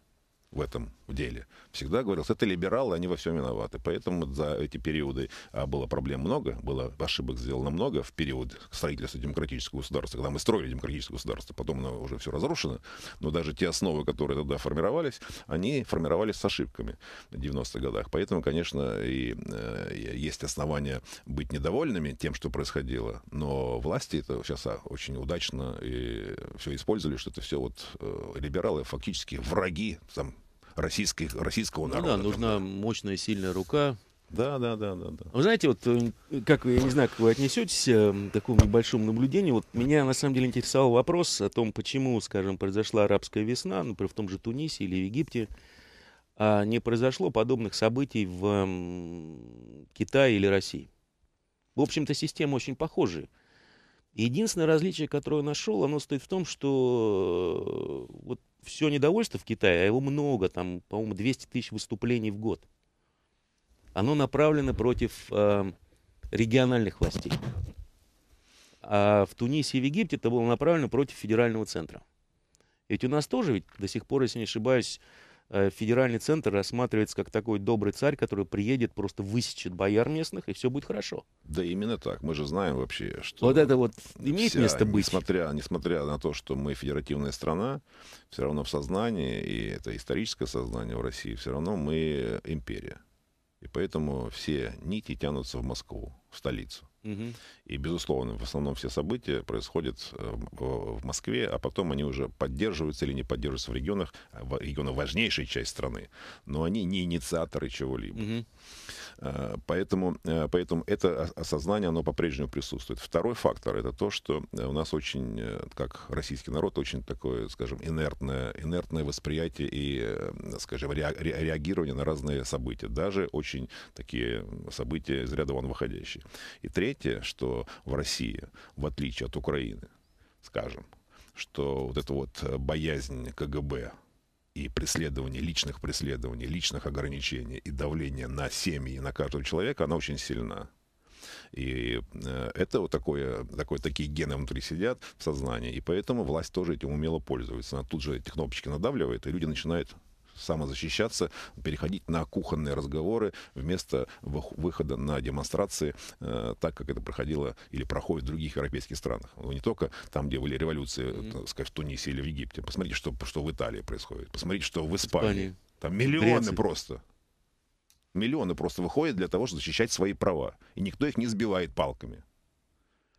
в этом деле. Всегда говорилось, это либералы, они во всем виноваты. Поэтому за эти периоды а, было проблем много, было ошибок сделано много в период строительства демократического государства, когда мы строили демократическое государство, потом оно уже все разрушено, но даже те основы, которые тогда формировались, они формировались с ошибками в 90-х годах. Поэтому, конечно, и э, есть основания быть недовольными тем, что происходило, но власти это сейчас а, очень удачно и все использовали, что это все вот э, либералы фактически враги там, российских, российского
ну народа. Ну да, нужна там, мощная, сильная рука, да, да, да, да, да. Вы знаете, вот э, как вы я не знаю, как вы отнесетесь э, к такому небольшому наблюдению. Вот меня на самом деле интересовал вопрос о том, почему, скажем, произошла арабская весна, ну, например, в том же Тунисе или в Египте, а не произошло подобных событий в Китае или России. В общем-то, системы очень похожи. Единственное различие, которое нашел, оно стоит в том, что э, вот все недовольство в Китае, а его много, там, по-моему, 200 тысяч выступлений в год, оно направлено против э, региональных властей. А в Тунисе и в Египте это было направлено против федерального центра. Ведь у нас тоже, ведь до сих пор, если не ошибаюсь, Э, федеральный центр рассматривается как такой добрый царь, который приедет, просто высечет бояр местных, и все будет хорошо. Да именно так. Мы же знаем вообще, что... Вот это вот имеет вся, место
быть. Несмотря, несмотря на то, что мы федеративная страна, все равно в сознании, и это историческое сознание в России, все равно мы империя. И поэтому все нити тянутся в Москву, в столицу. И, безусловно, в основном все события происходят э, в Москве, а потом они уже поддерживаются или не поддерживаются в регионах. А в регионах важнейшей части страны, но они не инициаторы чего-либо. Угу. Поэтому, э, поэтому это осознание, оно по-прежнему присутствует. Второй фактор — это то, что у нас очень, как российский народ, очень такое, скажем, инертное, инертное восприятие и, скажем, реагирование на разные события. Даже очень такие события из ряда вон выходящие. И третье знаете, что в России, в отличие от Украины, скажем, что вот эта вот э, боязнь КГБ и преследование, личных преследований, личных ограничений и давление на семьи и на каждого человека, она очень сильна. И э, это вот такое, такое, такие гены внутри сидят в сознании. И поэтому власть тоже этим умело пользуется. Она тут же эти кнопочки надавливает, и люди начинают самозащищаться, переходить на кухонные разговоры вместо выхода на демонстрации, э, так как это проходило или проходит в других европейских странах. Но ну, не только там, где были революции, э, скажем, в Тунисе или в Египте. Посмотрите, что, что в Италии происходит. Посмотрите, что в Испании. Там миллионы просто. Миллионы просто выходят для того, чтобы защищать свои права. И никто их не сбивает палками.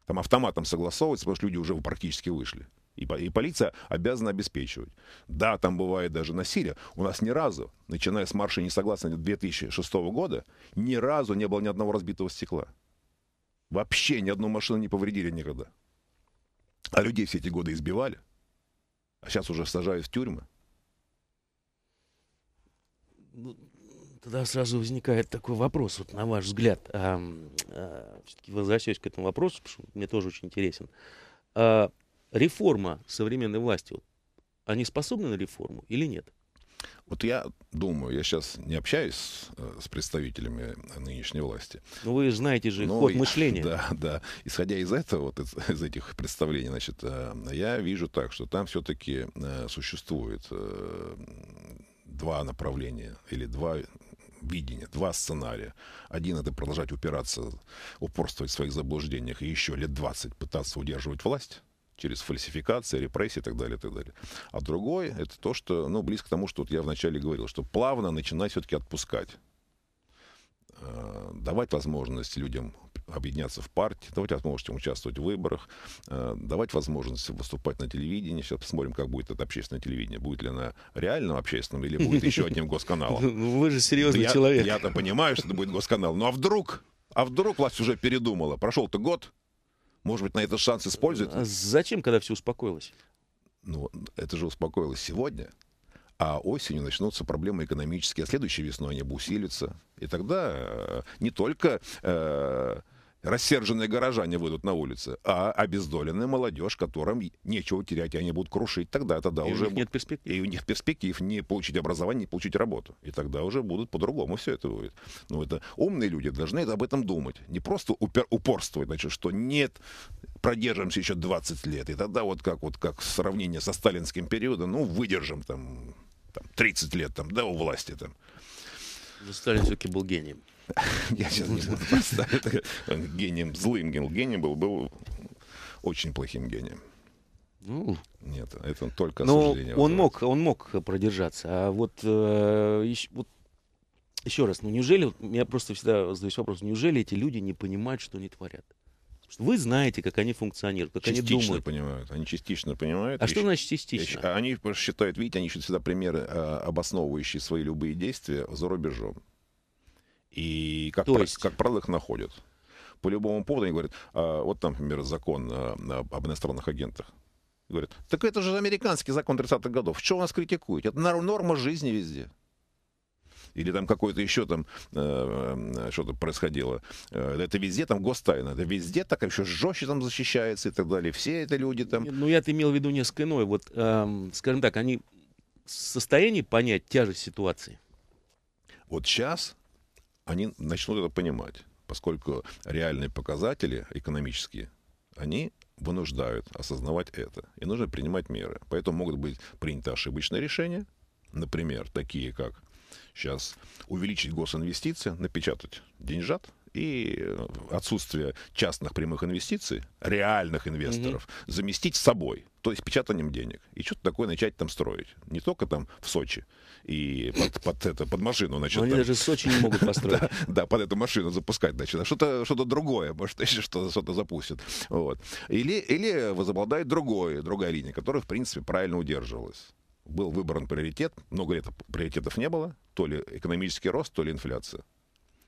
Там автоматом согласовывается, потому что люди уже практически вышли. И, и полиция обязана обеспечивать. Да, там бывает даже насилие. У нас ни разу, начиная с марша несогласия 2006 года, ни разу не было ни одного разбитого стекла. Вообще ни одну машину не повредили никогда. А людей все эти годы избивали. А сейчас уже сажают в тюрьмы.
Ну, тогда сразу возникает такой вопрос, вот на ваш взгляд, а, а, все-таки возвращаюсь к этому вопросу, потому что мне тоже очень интересен. А, реформа современной власти, вот, они способны на реформу или нет? Вот я
думаю, я сейчас не общаюсь с, э, с представителями нынешней власти.
Ну вы знаете же но, ход мышления.
Да, да. Исходя из этого, вот из, из этих представлений, значит, э, я вижу так, что там все-таки э, существует два направления или два видения, два сценария. Один — это продолжать упираться, упорствовать в своих заблуждениях и еще лет 20 пытаться удерживать власть через фальсификации, репрессии и так далее, и так далее. А другой — это то, что, ну, близко к тому, что вот я вначале говорил, что плавно начинать все-таки отпускать. Э, давать возможность людям объединяться в партии, давать возможность участвовать в выборах, э, давать возможность выступать на телевидении. Сейчас посмотрим, как будет это общественное телевидение. Будет ли оно реальным общественным или будет еще одним госканалом. Ну, ну, вы же серьезный человек. Я-то понимаю, что это будет госканал. Ну а вдруг? А вдруг власть уже передумала? Прошел-то год, может быть, на этот шанс используют? А э, зачем, когда все успокоилось? Ну, это же успокоилось сегодня. А осенью начнутся проблемы экономические, а следующей весной они усилятся. И тогда э, не только э, рассерженные горожане выйдут на улицы, а обездоленная молодежь, которым нечего терять, и они будут крушить, тогда тогда и уже... У них нет перспектив. И у них перспектив не получить образование, не получить работу. И тогда уже будут по-другому все это будет. Но ну, это умные люди должны об этом думать. Не просто упер, упорствовать, значит, что нет, продержимся еще 20 лет. И тогда вот как, вот как сравнение со сталинским периодом, ну, выдержим там, там 30 лет там, да, у власти там. Сталин все-таки был гением. Я сейчас не буду поставить. Он гением, злым гением был, был очень плохим гением. Ну, Нет, это только Но ну, сожаление. Он
мог, он мог продержаться. А вот, э, еще, вот еще раз, ну неужели, вот, я просто всегда задаюсь вопрос неужели эти люди не понимают, что они творят? Что вы знаете, как они функционируют, как частично они думают. понимают. Они частично понимают. А и что значит
частично? И, а они считают, видите, они еще всегда примеры, э, обосновывающие свои любые действия за рубежом. И как, То есть... как правило их находят. По любому поводу они говорят, а, вот там, например, закон а, об иностранных агентах. Говорят, так это же американский закон 30-х годов. Что у нас критикуете? Это норма жизни везде или там какое-то еще там э, э, что-то происходило. Э, это везде там гостайна, это
везде так еще жестче там защищается и так далее. Все это люди там. Ну, я-то имел в виду несколько иное. Вот, э, скажем так, они в состоянии понять тяжесть ситуации?
Вот сейчас они начнут это понимать, поскольку реальные показатели экономические, они вынуждают осознавать это, и нужно принимать меры. Поэтому могут быть приняты ошибочные решения, например, такие как сейчас увеличить госинвестиции, напечатать деньжат, и э, отсутствие частных прямых инвестиций, реальных инвесторов, угу. заместить собой, то есть печатанием денег. И что-то такое начать там строить. Не только там в Сочи и под, под, это, под машину, значит. они там, даже в Сочи не могут построить. Да, да, под эту машину запускать, значит. А что-то что другое, может, еще что-то что запустят. Вот. Или, или возобладает другое, другая линия, которая, в принципе, правильно удерживалась был выбран приоритет, много лет приоритетов не было, то ли экономический рост, то ли инфляция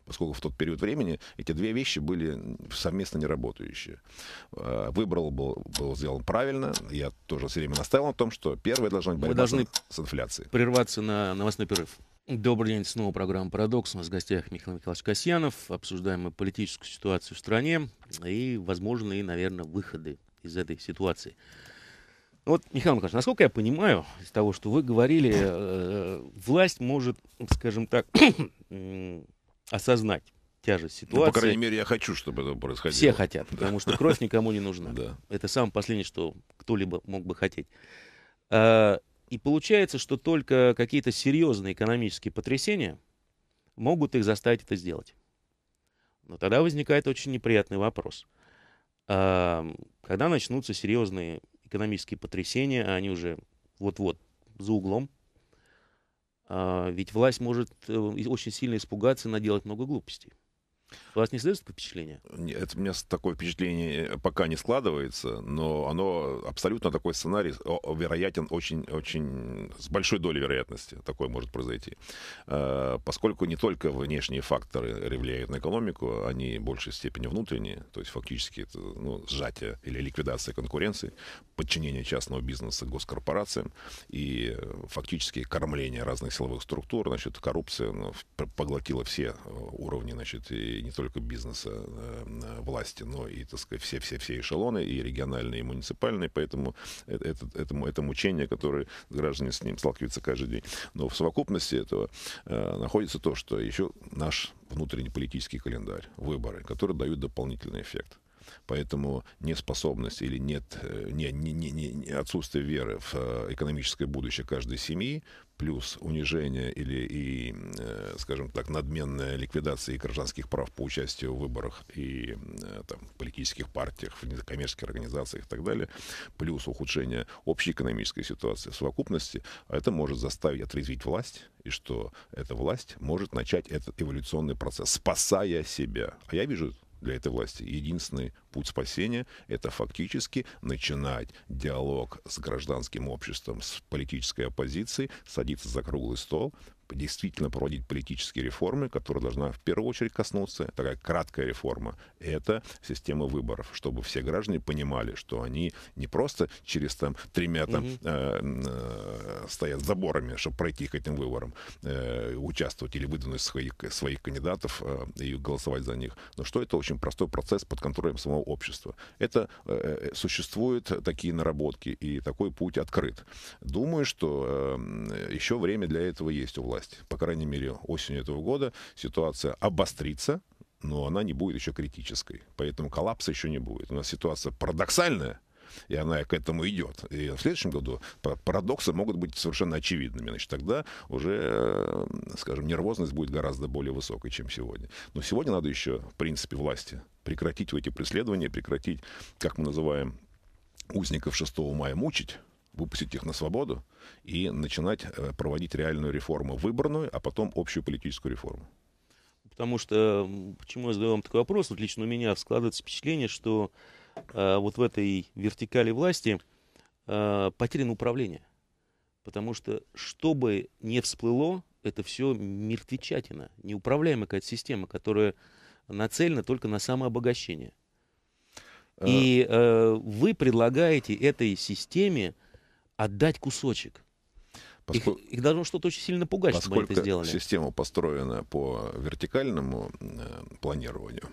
поскольку в тот период времени эти две вещи были совместно не работающие. Э, выбрал был, был сделан правильно. Я тоже все время настаивал на том, что первое должно быть борьба Мы должны с инфляцией.
Прерваться на новостной перерыв. Добрый день, снова программа «Парадокс». У нас в гостях Михаил Николаевич Касьянов. Обсуждаем мы политическую ситуацию в стране и возможные, наверное, выходы из этой ситуации. Ну вот, Михаил Николаевич, насколько я понимаю, из того, что вы говорили, э, э власть может, скажем так, осознать тяжесть ситуации. Ну, по крайней мере,
я хочу, чтобы это происходило. Все хотят, да. потому что кровь
никому не нужна. Да. Это самое последнее, что кто-либо мог бы хотеть. А, и получается, что только какие-то серьезные экономические потрясения могут их заставить это сделать. Но тогда возникает очень неприятный вопрос. А, когда начнутся серьезные экономические потрясения, а они уже вот-вот за углом, а, ведь власть может э, очень сильно испугаться и наделать много глупостей. У вас не следует такое впечатление? Нет, у меня
такое впечатление э, пока не складывается, но оно абсолютно такой сценарий вероятен очень, очень с большой долей вероятности такое может произойти. Э, поскольку не только внешние факторы влияют на экономику, они в большей степени внутренние, то есть фактически это ну, сжатие или ликвидация конкуренции, подчинение частного бизнеса госкорпорациям и э, фактически кормление разных силовых структур, значит, коррупция ну, поглотила все уровни, значит, и не только бизнеса э, э, власти, но и, так сказать, все-все-все эшелоны, и региональные, и муниципальные, поэтому э, это, это, это мучение, которое граждане с ним сталкиваются каждый день. Но в совокупности этого находится то, что еще наш внутренний политический календарь, выборы, которые дают дополнительный эффект. Поэтому неспособность или нет, не, не, не, не, отсутствие веры в экономическое будущее каждой семьи плюс унижение или и, э, скажем так, надменная ликвидация гражданских прав по участию в выборах и э, там, политических партиях, в некоммерческих организациях и так далее, плюс ухудшение общей экономической ситуации в совокупности, это может заставить отрезвить власть, и что эта власть может начать этот эволюционный процесс, спасая себя. А я вижу для этой власти. Единственный путь спасения – это фактически начинать диалог с гражданским обществом, с политической оппозицией, садиться за круглый стол, действительно проводить политические реформы, которые должна в первую очередь коснуться, такая краткая реформа, это система выборов, чтобы все граждане понимали, что они не просто через там тремя там угу. э, э, стоят заборами, чтобы пройти к этим выборам, э, участвовать или выдвинуть своих, своих кандидатов э, и голосовать за них, но что это очень простой процесс под контролем самого общества. Это э, э существуют такие наработки, и такой путь открыт. Думаю, что э, еще время для этого есть у власти усталость. По крайней мере, осенью этого года ситуация обострится, но она не будет еще критической. Поэтому коллапса еще не будет. У нас ситуация парадоксальная, и она к этому идет. И в следующем году парадоксы могут быть совершенно очевидными. Значит, тогда уже, э, скажем, нервозность будет гораздо более высокой, чем сегодня. Но сегодня надо еще, в принципе, власти прекратить эти преследования, прекратить, как мы называем, узников 6 мая мучить, выпустить их на свободу и начинать э, проводить реальную реформу, выборную, а потом общую политическую реформу.
Потому что, почему я задаю вам такой вопрос, вот лично у меня складывается впечатление, что э, вот в этой вертикали власти э, потеряно управление. Потому что, чтобы не всплыло, это все мертвечатина, неуправляемая какая-то система, которая нацелена только на самообогащение. Э. И э, вы предлагаете этой системе отдать кусочек. их, их должно что-то очень сильно пугать, поскольку чтобы они это сделали.
система построена по вертикальному э, планированию, э,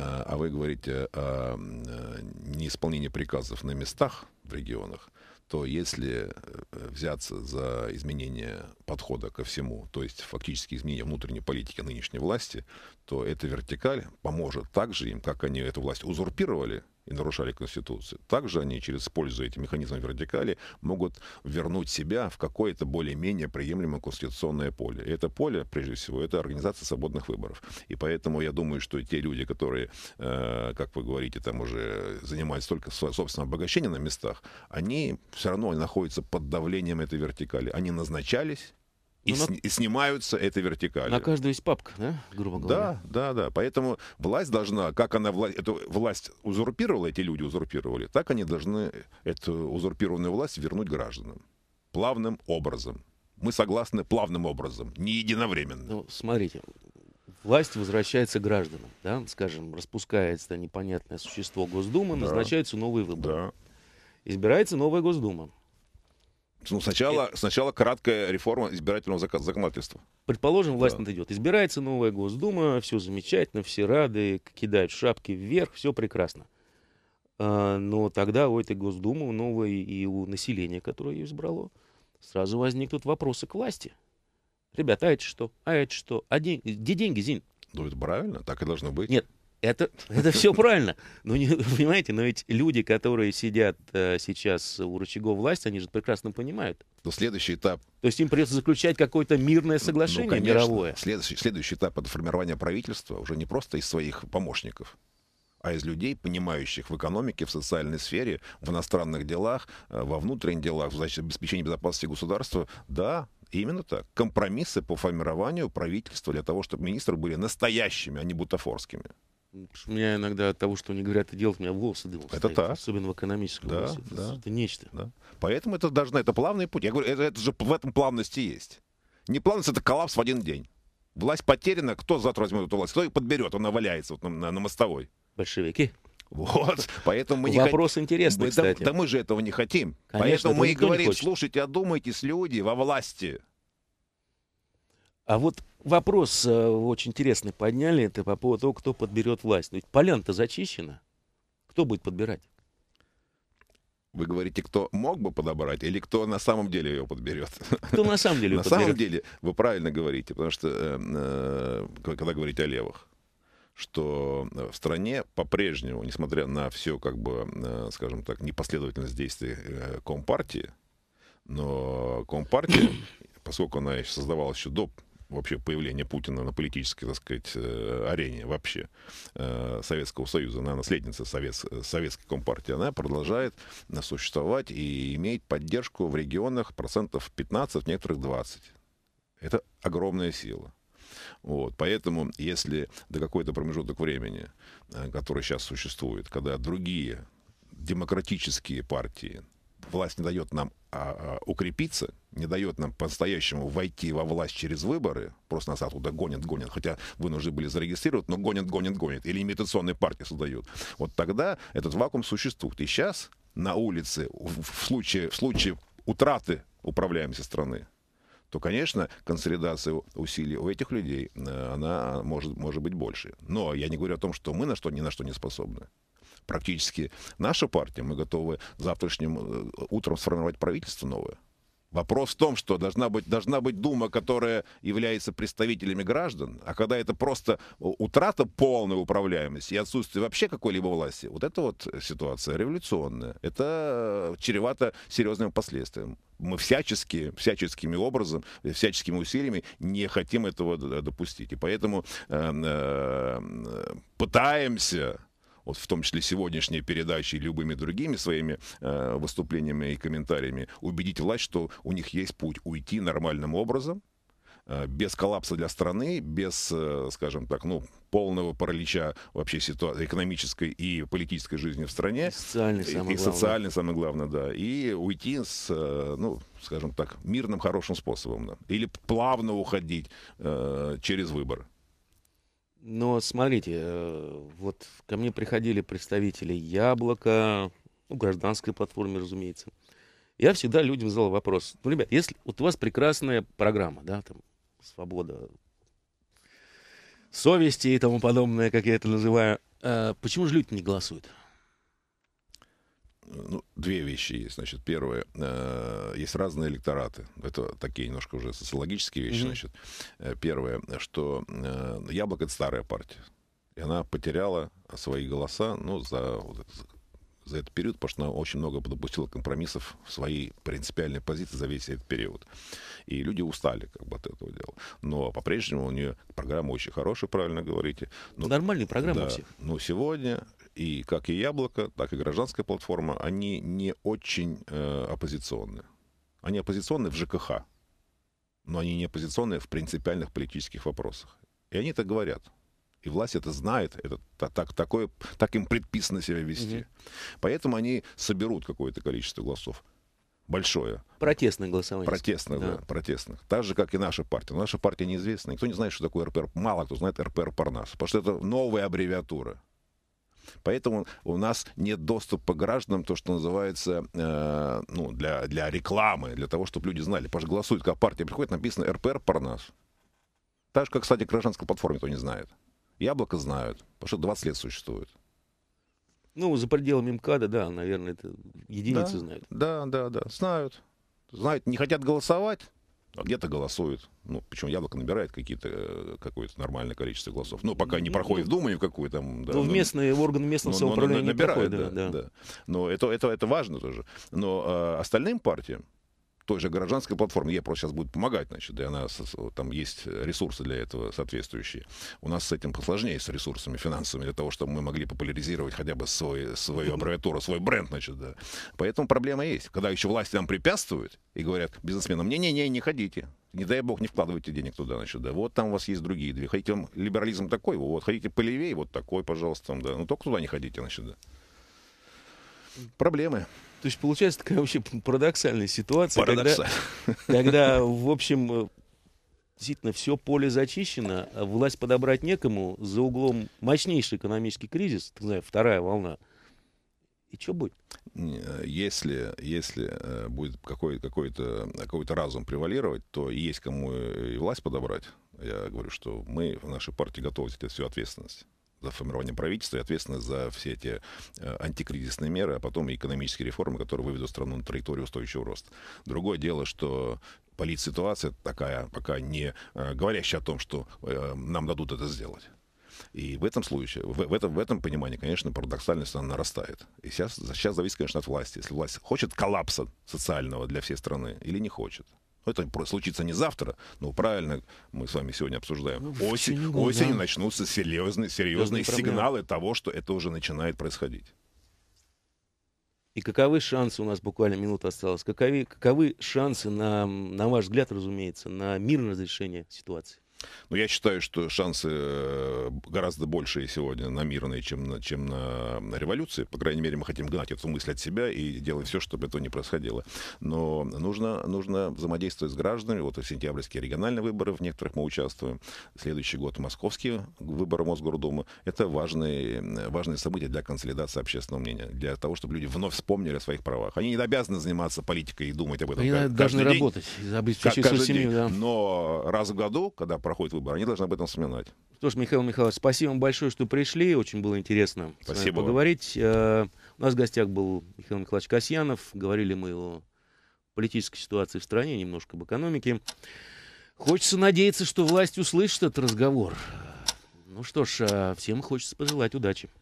а вы говорите о э, неисполнении приказов на местах в регионах, то если э, взяться за изменение подхода ко всему, то есть фактически изменение внутренней политики нынешней власти, то эта вертикаль поможет так же им, как они эту власть узурпировали, и нарушали Конституцию. Также они, через используя эти механизмы вертикали, могут вернуть себя в какое-то более-менее приемлемое конституционное поле. И это поле, прежде всего, это организация свободных выборов. И поэтому я думаю, что те люди, которые, э, как вы говорите, там уже занимаются только собственное обогащение на местах, они все равно находятся под давлением этой вертикали. Они назначались, и, но ну, с, на... и снимаются этой вертикали. На
каждую есть папка, да,
грубо говоря? Да, да, да. Поэтому власть должна, как она вла... эту власть узурпировала, эти люди узурпировали, так они должны эту узурпированную власть вернуть гражданам. Плавным образом. Мы согласны плавным образом, не единовременно.
Ну, смотрите, власть возвращается гражданам, да, скажем, распускается непонятное существо Госдумы, да. назначаются новые выборы. Да. Избирается новая Госдума. Ну, сначала, это... сначала краткая
реформа избирательного
законодательства. Предположим, власть да. над Избирается новая Госдума, все замечательно, все рады, кидают шапки вверх, все прекрасно. А, но тогда у этой Госдумы, у новой и у населения, которое ее избрало, сразу возникнут вопросы к власти. Ребята, а это что? А это что? А день... Где деньги, Зин? Ну, это правильно, так и должно быть. Нет, это, это все правильно. Но не, понимаете, но ведь люди, которые сидят э, сейчас у рычагов власти, они же прекрасно понимают. То следующий этап. То есть им придется заключать какое-то мирное ну, соглашение ну, конечно. мировое.
Следующий, следующий этап это формирование правительства уже не просто из своих помощников, а из людей, понимающих в экономике, в социальной сфере, в иностранных делах, э, во внутренних делах, в обеспечении безопасности государства. Да, именно так. Компромиссы по формированию правительства для того, чтобы министры были настоящими, а не бутафорскими.
У меня иногда от того, что они говорят и делают, у меня волосы дымом Это стоит, так. Особенно в экономическом да, волосе. Да. Это, это нечто. Да. Поэтому это должно,
это плавный путь. Я говорю, это, это же в этом плавности есть. Не плавность, это коллапс в один день. Власть потеряна, кто завтра возьмет эту власть, кто ее подберет, она валяется вот на, на, на мостовой. Большевики. Вот, поэтому мы не Вопрос хот... интересный, мы, Да, да мы же этого не хотим. Конечно, поэтому мы и говорим, слушайте, одумайтесь, люди во власти.
А вот Вопрос э, очень интересный подняли, это по поводу того, кто подберет власть. Ну, ведь полян-то зачищена. Кто будет подбирать?
Вы говорите, кто мог бы подобрать или кто на самом деле ее подберет? Кто на самом деле На подберет? самом деле вы правильно говорите, потому что э, э, когда говорите о левых, что в стране по-прежнему, несмотря на все, как бы, э, скажем так, непоследовательность действий э, Компартии, но Компартия, поскольку она создавалась еще до вообще появление Путина на политической, так сказать, э, арене вообще э, Советского Союза, она наследница Совет, э, Советской Компартии, она продолжает существовать и имеет поддержку в регионах процентов 15, в некоторых 20. Это огромная сила. Вот. Поэтому, если до какой-то промежуток времени, который сейчас существует, когда другие демократические партии власть не дает нам а, а, укрепиться, не дает нам по-настоящему войти во власть через выборы, просто нас оттуда гонят, гонят, хотя вынуждены были зарегистрировать, но гонят, гонят, гонят, или имитационные партии создают. Вот тогда этот вакуум существует. И сейчас на улице, в случае, в случае утраты управляемости страны, то, конечно, консолидация усилий у этих людей, э, она может, может быть больше. Но я не говорю о том, что мы на что, ни на что не способны практически наша партия, мы готовы завтрашним э, утром сформировать правительство новое. Вопрос в том, что должна быть, должна быть Дума, которая является представителями граждан, а когда это просто э, утрата полной управляемости и отсутствие вообще какой-либо власти, вот эта вот ситуация революционная, это э, чревато серьезным последствием. Мы всячески, всяческими образом, всяческими усилиями не хотим этого допустить. И поэтому эм, э, э, пытаемся вот в том числе сегодняшней передачей и любыми другими своими э, выступлениями и комментариями, убедить власть, что у них есть путь уйти нормальным образом, э, без коллапса для страны, без, э, скажем так, ну, полного паралича вообще ситуации экономической и политической жизни в стране. И социальный, и, самое и главное. социальный, самое главное, да. И уйти с, э, ну, скажем так, мирным, хорошим способом. Да. Или плавно уходить э, через
выборы. Но смотрите, э, вот ко мне приходили представители Яблока, ну, гражданской платформы, разумеется. Я всегда людям задал вопрос. Ну, ребят, если вот у вас прекрасная программа, да, там, свобода совести и тому подобное, как я это называю, э, почему же люди не голосуют?
ну, две вещи есть. Значит, первое, э, есть разные электораты. Это такие немножко уже социологические вещи. Mm-hmm. Значит, э, первое, что э, Яблоко это старая партия. И она потеряла свои голоса ну, за, вот это, за этот период, потому что она очень много допустила компромиссов в своей принципиальной позиции за весь этот период. И люди устали как бы от этого дела. Но по-прежнему у нее программа очень хорошая, правильно говорите. Но, ну, Нормальные программы да, все. Но сегодня и как и «Яблоко», так и «Гражданская платформа», они не очень э, оппозиционны. Они оппозиционные в ЖКХ, но они не оппозиционные в принципиальных политических вопросах. И они это говорят. И власть это знает, это так, такое, так им предписано себя вести. Угу. Поэтому они соберут какое-то количество голосов. Большое.
Протестное голосование. протестных
да. да, протестных. Так же, как и наша партия. Но наша партия неизвестна. Никто не знает, что такое РПР. Мало кто знает РПР Парнас. Потому что это новая аббревиатура. Поэтому у нас нет доступа к гражданам, то, что называется, э, ну, для, для рекламы, для того, чтобы люди знали. Потому что голосуют, когда партия приходит, написано РПР про нас. Так же, как, кстати, гражданской платформе кто не знает. Яблоко знают, потому что 20 лет существует.
Ну, за пределами МКАДа, да, наверное, это единицы да, знают. Да, да, да, знают.
Знают, не хотят голосовать, а где-то голосуют. Ну, причем яблоко набирает какие-то, э, какое-то нормальное количество голосов. Ну, пока не ну, проходит ну, в Думу ни в какую там. Да, ну, в ну, местные,
в органы местного но, самоуправления но, но, набирает, не проходит,
да, да. да. Но это, это, это важно тоже. Но э, остальным партиям, той же гражданской платформе, просто сейчас будет помогать, значит, и она, там есть ресурсы для этого соответствующие. У нас с этим посложнее, с ресурсами финансовыми, для того, чтобы мы могли популяризировать хотя бы свой, свою аббревиатуру, свой бренд, значит, да. Поэтому проблема есть. Когда еще власти нам препятствуют и говорят бизнесменам, не-не-не, не ходите, не дай бог, не вкладывайте денег туда, значит, да. Вот там у вас есть другие две. Хотите вам либерализм такой, вот, хотите полевее, вот такой, пожалуйста, там, да. Ну, только туда не ходите, значит, да.
Проблемы. То есть получается такая вообще парадоксальная ситуация, Парадоксаль. когда, когда, в общем, э, действительно все поле зачищено, а власть подобрать некому, за углом мощнейший экономический кризис, так знаешь, вторая волна. И что будет?
Э, если, если э, будет какой-то какой какой разум превалировать, то есть кому и власть подобрать. Я говорю, что мы в нашей партии готовы взять всю ответственность за формирование правительства и ответственность за все эти э, антикризисные меры, а потом и экономические реформы, которые выведут страну на траекторию устойчивого роста. Другое дело, что политситуация такая, пока не э, говорящая о том, что э, нам дадут это сделать. И в этом случае, в, в, этом, в этом понимании, конечно, парадоксальность она нарастает. И сейчас, сейчас зависит, конечно, от власти. Если власть хочет коллапса социального для всей страны или не хочет. Ну, это случится не завтра, но правильно мы с вами сегодня обсуждаем. Ну, Осень, течение, осенью да. начнутся серьезные, серьезные сигналы проблемы. того, что это уже начинает происходить.
И каковы шансы, у нас буквально минута осталась, каковы, каковы шансы, на, на ваш взгляд, разумеется, на мирное разрешение ситуации? Но ну, я считаю,
что шансы э, гораздо большие сегодня на мирные, чем на, чем на, на революции. По крайней мере, мы хотим гнать эту мысль от себя и делать все, чтобы этого не происходило. Но нужно, нужно взаимодействовать с гражданами. Вот в сентябрьские региональные выборы, в некоторых мы участвуем. Следующий год московские выборы Мосгордумы. Это важные, важные события для консолидации общественного мнения, для того, чтобы люди вновь вспомнили о своих правах. Они не обязаны заниматься политикой и думать об этом. Они каждый должны день. работать, каждый свою семью. Да. Но раз в году, когда проходит проходят выборы, они должны об
этом вспоминать. Что ж, Михаил Михайлович, спасибо вам большое, что пришли. Очень было интересно спасибо с вами поговорить. Вам. Э, у нас в гостях был Михаил Михайлович Касьянов. Говорили мы о политической ситуации в стране, немножко об экономике. Хочется надеяться, что власть услышит этот разговор. Ну что ж, э, всем хочется пожелать удачи.